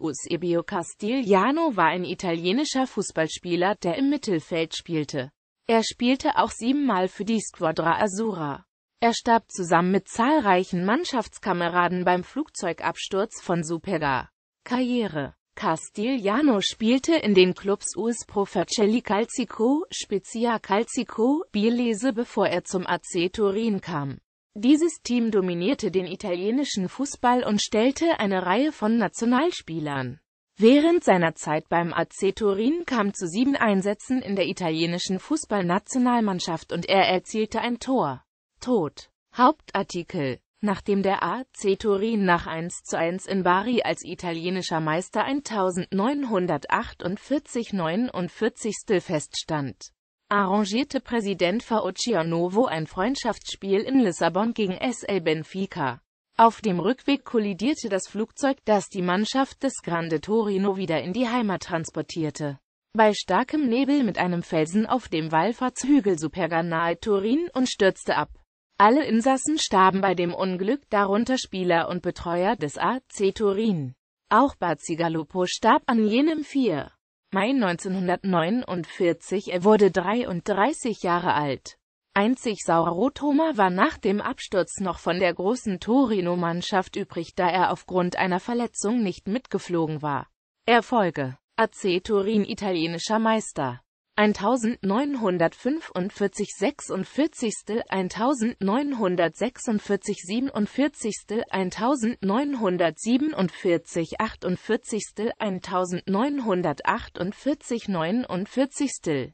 Eusebio Castigliano war ein italienischer Fußballspieler, der im Mittelfeld spielte. Er spielte auch siebenmal für die Squadra Azzurra. Er starb zusammen mit zahlreichen Mannschaftskameraden beim Flugzeugabsturz von Superga. Karriere Castigliano spielte in den Clubs US Provercelli Calcico, Spezia Calcico, Bielese bevor er zum AC Turin kam. Dieses Team dominierte den italienischen Fußball und stellte eine Reihe von Nationalspielern. Während seiner Zeit beim AC Turin kam zu sieben Einsätzen in der italienischen Fußballnationalmannschaft und er erzielte ein Tor. Tod. Hauptartikel Nachdem der AC Turin nach 1 zu 1 in Bari als italienischer Meister 1948-49 feststand arrangierte Präsident Faurcianovo ein Freundschaftsspiel in Lissabon gegen SL Benfica. Auf dem Rückweg kollidierte das Flugzeug, das die Mannschaft des Grande Torino wieder in die Heimat transportierte. Bei starkem Nebel mit einem Felsen auf dem Wallfahrtshügel Superganae Turin und stürzte ab. Alle Insassen starben bei dem Unglück, darunter Spieler und Betreuer des AC Turin. Auch Bazigalupo starb an jenem 4. Mai 1949, er wurde 33 Jahre alt. Einzig Saurotoma war nach dem Absturz noch von der großen Torino-Mannschaft übrig, da er aufgrund einer Verletzung nicht mitgeflogen war. Erfolge AC Turin italienischer Meister 1945 46. 1946 47. 1947 48. 1948 49.